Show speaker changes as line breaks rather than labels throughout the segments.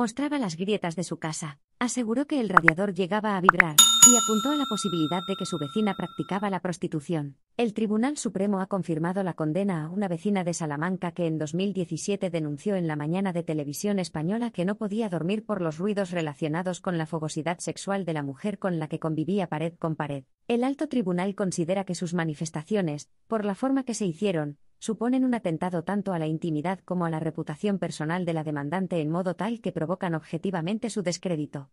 mostraba las grietas de su casa, aseguró que el radiador llegaba a vibrar, y apuntó a la posibilidad de que su vecina practicaba la prostitución. El Tribunal Supremo ha confirmado la condena a una vecina de Salamanca que en 2017 denunció en la mañana de televisión española que no podía dormir por los ruidos relacionados con la fogosidad sexual de la mujer con la que convivía pared con pared. El alto tribunal considera que sus manifestaciones, por la forma que se hicieron, suponen un atentado tanto a la intimidad como a la reputación personal de la demandante en modo tal que provocan objetivamente su descrédito.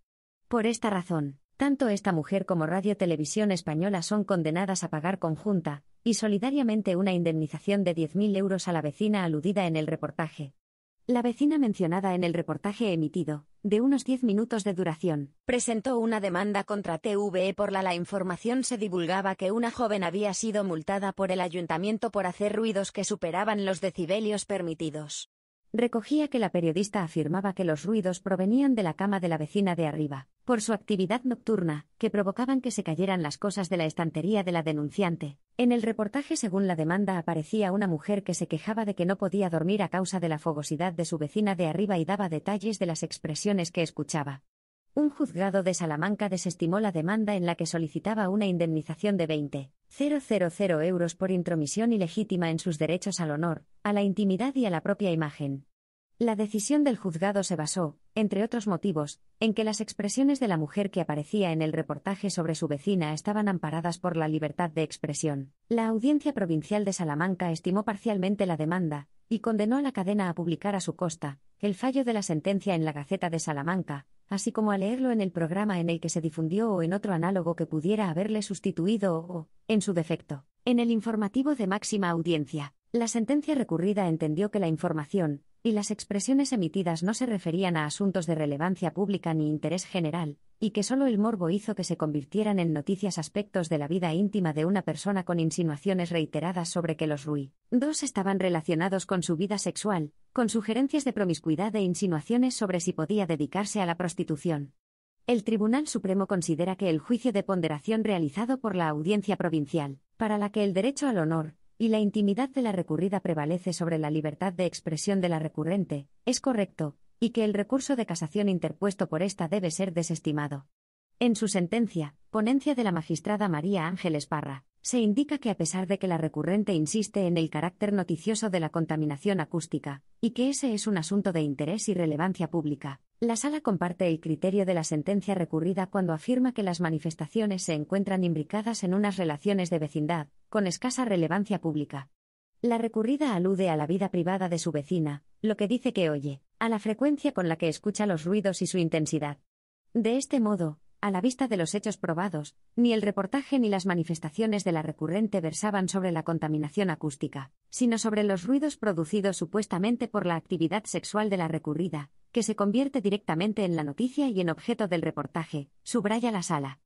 Por esta razón, tanto esta mujer como Radio Televisión Española son condenadas a pagar conjunta y solidariamente una indemnización de 10.000 euros a la vecina aludida en el reportaje. La vecina mencionada en el reportaje emitido, de unos 10 minutos de duración, presentó una demanda contra TVE por la la información se divulgaba que una joven había sido multada por el ayuntamiento por hacer ruidos que superaban los decibelios permitidos recogía que la periodista afirmaba que los ruidos provenían de la cama de la vecina de arriba, por su actividad nocturna, que provocaban que se cayeran las cosas de la estantería de la denunciante. En el reportaje, según la demanda, aparecía una mujer que se quejaba de que no podía dormir a causa de la fogosidad de su vecina de arriba y daba detalles de las expresiones que escuchaba. Un juzgado de Salamanca desestimó la demanda en la que solicitaba una indemnización de 20.000 euros por intromisión ilegítima en sus derechos al honor, a la intimidad y a la propia imagen. La decisión del juzgado se basó, entre otros motivos, en que las expresiones de la mujer que aparecía en el reportaje sobre su vecina estaban amparadas por la libertad de expresión. La Audiencia Provincial de Salamanca estimó parcialmente la demanda, y condenó a la cadena a publicar a su costa el fallo de la sentencia en la Gaceta de Salamanca, así como a leerlo en el programa en el que se difundió o en otro análogo que pudiera haberle sustituido o, en su defecto, en el informativo de máxima audiencia. La sentencia recurrida entendió que la información, y las expresiones emitidas no se referían a asuntos de relevancia pública ni interés general, y que solo el morbo hizo que se convirtieran en noticias aspectos de la vida íntima de una persona con insinuaciones reiteradas sobre que los Rui dos estaban relacionados con su vida sexual, con sugerencias de promiscuidad e insinuaciones sobre si podía dedicarse a la prostitución. El Tribunal Supremo considera que el juicio de ponderación realizado por la Audiencia Provincial, para la que el derecho al honor, y la intimidad de la recurrida prevalece sobre la libertad de expresión de la recurrente, es correcto, y que el recurso de casación interpuesto por esta debe ser desestimado. En su sentencia, ponencia de la magistrada María Ángeles Parra, se indica que a pesar de que la recurrente insiste en el carácter noticioso de la contaminación acústica, y que ese es un asunto de interés y relevancia pública, la sala comparte el criterio de la sentencia recurrida cuando afirma que las manifestaciones se encuentran imbricadas en unas relaciones de vecindad, con escasa relevancia pública. La recurrida alude a la vida privada de su vecina, lo que dice que oye, a la frecuencia con la que escucha los ruidos y su intensidad. De este modo, a la vista de los hechos probados, ni el reportaje ni las manifestaciones de la recurrente versaban sobre la contaminación acústica, sino sobre los ruidos producidos supuestamente por la actividad sexual de la recurrida, que se convierte directamente en la noticia y en objeto del reportaje, subraya la sala.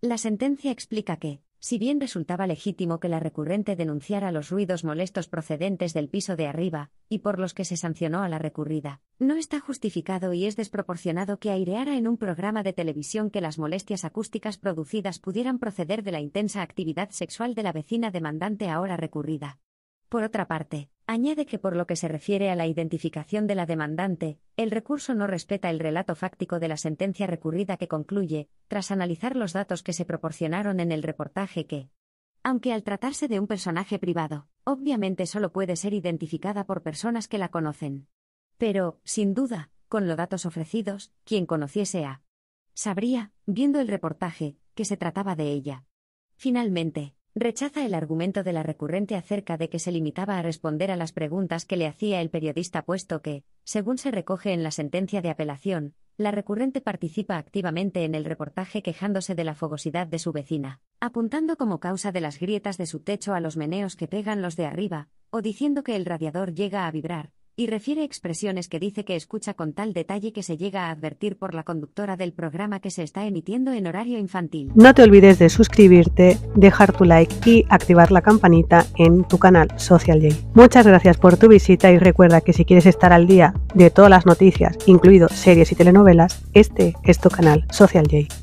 La sentencia explica que, si bien resultaba legítimo que la recurrente denunciara los ruidos molestos procedentes del piso de arriba, y por los que se sancionó a la recurrida, no está justificado y es desproporcionado que aireara en un programa de televisión que las molestias acústicas producidas pudieran proceder de la intensa actividad sexual de la vecina demandante ahora recurrida. Por otra parte, Añade que por lo que se refiere a la identificación de la demandante, el recurso no respeta el relato fáctico de la sentencia recurrida que concluye, tras analizar los datos que se proporcionaron en el reportaje que, aunque al tratarse de un personaje privado, obviamente solo puede ser identificada por personas que la conocen. Pero, sin duda, con los datos ofrecidos, quien conociese a. Sabría, viendo el reportaje, que se trataba de ella. Finalmente, rechaza el argumento de la recurrente acerca de que se limitaba a responder a las preguntas que le hacía el periodista puesto que, según se recoge en la sentencia de apelación, la recurrente participa activamente en el reportaje quejándose de la fogosidad de su vecina, apuntando como causa de las grietas de su techo a los meneos que pegan los de arriba, o diciendo que el radiador llega a vibrar, y refiere expresiones que dice que escucha con tal detalle que se llega a advertir por la conductora del programa que se está emitiendo en horario infantil. No te olvides de suscribirte, dejar tu like y activar la campanita en tu canal Social J. Muchas gracias por tu visita y recuerda que si quieres estar al día de todas las noticias, incluido series y telenovelas, este es tu canal Social J.